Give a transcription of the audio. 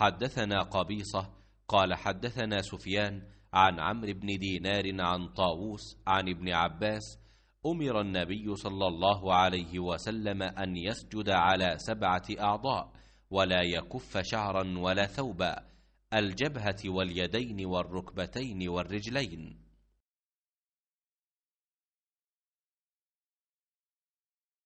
حدثنا قبيصة قال حدثنا سفيان عن عمرو بن دينار عن طاووس عن ابن عباس أمر النبي صلى الله عليه وسلم أن يسجد على سبعة أعضاء ولا يكف شعرا ولا ثوبا الجبهة واليدين والركبتين والرجلين